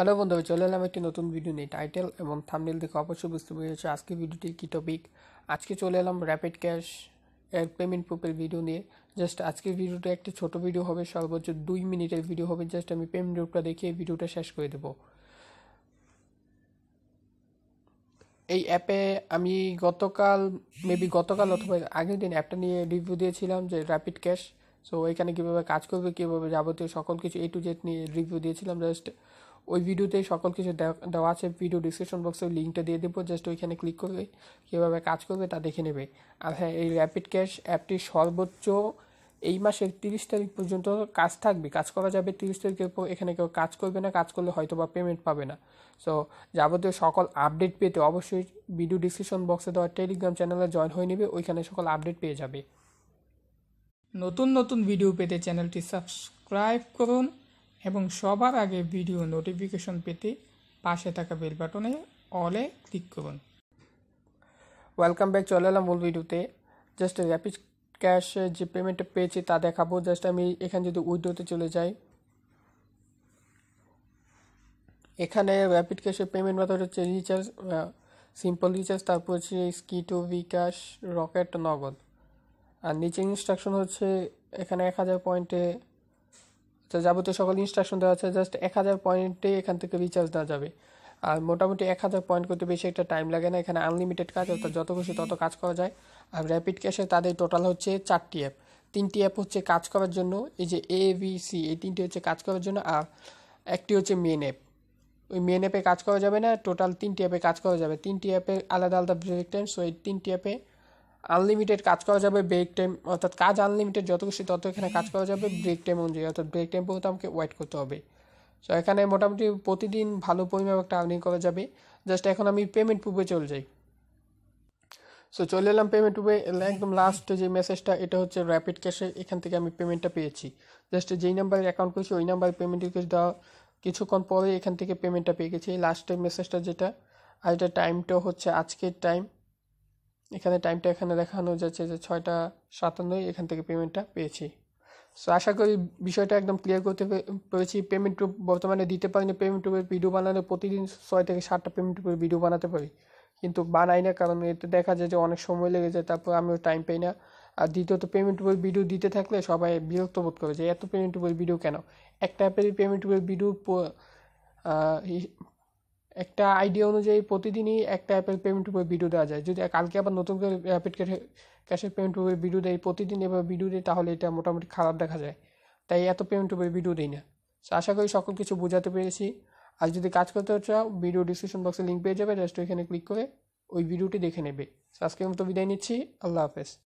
hello বন্ধু চলে এলাম একটি নতুন ভিডিও নিয়ে টাইটেল এবং থামনেল দেখে অবশ্যই বুঝতে পেরেছি আজকে ভিডিওটির কী টপিক আজকে চলে এলাম র্যাপিড ক্যাশ এর পেমেন্ট প্রুফের ভিডিও নিয়ে জাস্ট আজকের ভিডিওটা একটি ছোট ভিডিও হবে সর্বোচ্চ দুই মিনিটের ভিডিও হবে জাস্ট আমি পেমেন্ট প্রুফটা দেখে ভিডিওটা শেষ করে দেবো এই অ্যাপে আমি গতকাল মেবি গতকাল অথবা আগের দিন অ্যাপটা নিয়ে রিভিউ দিয়েছিলাম যে র্যাপিড ক্যাশ সো এখানে কীভাবে কাজ করবে কীভাবে যাবতীয় সকল কিছু এ টু জেড নিয়ে রিভিউ দিয়েছিলাম জাস্ট ওই ভিডিওতে সকল কিছু দেওয়া আছে ভিডিও ডিসক্রিপশন বক্সে লিঙ্কটা দিয়ে দেবো জাস্ট ওইখানে ক্লিক করবে কীভাবে কাজ করবে তা দেখে নেবে আর হ্যাঁ এই র্যাপিড ক্যাশ অ্যাপটি সর্বোচ্চ এই মাসের তিরিশ তারিখ পর্যন্ত কাজ থাকবে কাজ করা যাবে তিরিশ তারিখের পর এখানে কেউ কাজ করবে না কাজ করলে হয়তো বা পেমেন্ট পাবে না সো যাবতীয় সকল আপডেট পেতে অবশ্যই ভিডিও ডিসক্রিপশন বক্সে দেওয়া টেলিগ্রাম চ্যানেলে জয়েন হয়ে নেবে ওইখানে সকল আপডেট পেয়ে যাবে নতুন নতুন ভিডিও পেতে চ্যানেলটি সাবস্ক্রাইব করুন এবং সবার আগে ভিডিও নোটিফিকেশন পেতে পাশে থাকা বেল বাটনে অলে ক্লিক করুন ওয়েলকাম ব্যাক চলে এলাম মূল ভিডিওতে জাস্ট র্যাপিড ক্যাশে যে পেমেন্টটা পেয়েছি তা দেখাবো জাস্ট আমি এখানে যদি উইডোতে চলে যাই এখানে র্যাপিড ক্যাশের পেমেন্ট মেথড হচ্ছে রিচার্জ সিম্পল রিচার্জ তারপর হচ্ছে স্কিটো বিকাশ রকেট নগদ আর নিচে ইনস্ট্রাকশন হচ্ছে এখানে এক হাজার পয়েন্টে তো যাবতীয় সকল ইনস্ট্রাকশন দেওয়া আছে জাস্ট এক হাজার পয়েন্টে এখান থেকে রিচার্জ দেওয়া যাবে আর মোটামুটি এক হাজার পয়েন্ট করতে বেশি একটা টাইম লাগে না এখানে আনলিমিটেড কাজ অর্থাৎ যত খুশি তত কাজ করা যায় আর র্যাপিড ক্যাশে তাদের টোটাল হচ্ছে চারটি অ্যাপ তিনটি অ্যাপ হচ্ছে কাজ করার জন্য এই যে এ বি সি এই তিনটি হচ্ছে কাজ করার জন্য আর একটি হচ্ছে মেন অ্যাপ ওই মেন অ্যাপে কাজ করা যাবে না টোটাল তিনটি অ্যাপে কাজ করা যাবে তিনটি অ্যাপে আলাদা আলাদা ব্রেক টাইম সো এই তিনটি অ্যাপে আনলিমিটেড কাজ করা যাবে ব্রেক টাইম অর্থাৎ কাজ আনলিমিটেড যত খুশি তত এখানে কাজ করা যাবে ব্রেক টাইম অনুযায়ী অর্থাৎ ব্রেক টাইম পর্যন্ত আমাকে ওয়েট করতে হবে সো এখানে মোটামুটি প্রতিদিন ভালো পরিমাণ একটা আর্নিং করা যাবে জাস্ট এখন আমি পেমেন্ট প্রুফে চলে যাই সো চলে এলাম পেমেন্ট প্রুফে একদম লাস্ট যে মেসেজটা এটা হচ্ছে র্যাপিড ক্যাশে এখান থেকে আমি পেমেন্টটা পেয়েছি জাস্ট যেই নাম্বারে অ্যাকাউন্ট করেছি ওই নাম্বারে পেমেন্ট রিকোয়েস্ট দেওয়া কিছুক্ষণ পরে এখান থেকে পেমেন্টটা পেয়ে গেছি লাস্টের মেসেজটা যেটা আর এটা টাইমটা হচ্ছে আজকের টাইম এখানে টাইমটা এখানে দেখানো যাচ্ছে যে ছয়টা সাতান্নই এখান থেকে পেমেন্টটা পেয়েছি সো আশা করি বিষয়টা একদম ক্লিয়ার করতে পেরেছি পেমেন্ট টুপ বর্তমানে দিতে পারিনি পেমেন্ট টুপের ভিডিও বানালে প্রতিদিন ছয় থেকে সাতটা পেমেন্ট টুপের ভিডিও বানাতে পারি কিন্তু বানাই না কারণ এতে দেখা যায় যে অনেক সময় লেগে যায় তারপর আমিও টাইম পাই না আর দ্বিতীয়ত পেমেন্ট উপর ভিডিও দিতে থাকলে সবাই বিরক্ত বোধ করে যে এত পেমেন্ট উপর ভিডিও কেন একটা অ্যাপেরই পেমেন্ট উপর ভিডিও একটা আইডিয়া অনুযায়ী প্রতিদিনই একটা অ্যাপের পেমেন্ট উপরে ভিডিও দেওয়া যায় যদি কালকে আবার নতুন করে অ্যাপের ক্যাশের পেমেন্ট উপরে ভিডিও দেয় প্রতিদিন এবার ভিডিও দেয় তাহলে এটা মোটামুটি খারাপ দেখা যায় তাই এত পেমেন্ট উপরে ভিডিও দেয় না সো আশা করি সকল কিছু বোঝাতে পেরেছি আর যদি কাজ করতে চাও ভিডিও ডিসক্রিপশন বক্সে লিঙ্ক পেয়ে যাবে জাস্ট ওইখানে ক্লিক করে ওই ভিডিওটি দেখে নেবে আজকের মতো বিদায় নিচ্ছি আল্লাহ হাফেজ